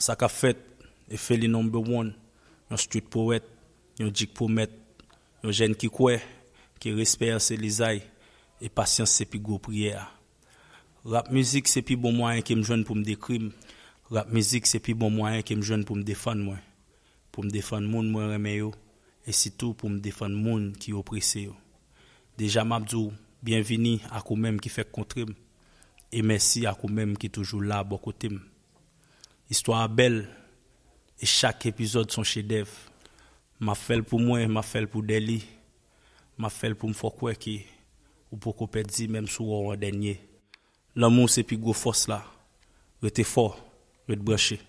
Saka fet, e fe li nombe won, yon stuit pou wet, yon dik pou met, yon jen ki kwe, ki resper se li zay, e pasyans se pi go priye a. Rap mizik se pi bon mwayen kem jwen pou mde krim, rap mizik se pi bon mwayen kem jwen pou mde fan mwen, pou mde fan moun mwen reme yo, e sitou pou mde fan moun ki oprese yo. Deja mabdou, bienvini akou menm ki fek kontrim, e mersi akou menm ki toujou la bokotim. Histoire belle. Et chaque épisode son chef-d'œuvre. M'a fait pour moi, m'a fait pour Delhi. M'a fait pour me faire croire ou pour qu'on dire, même souvent en dernier. L'amour c'est plus gros force là. Reste fort, suis branché.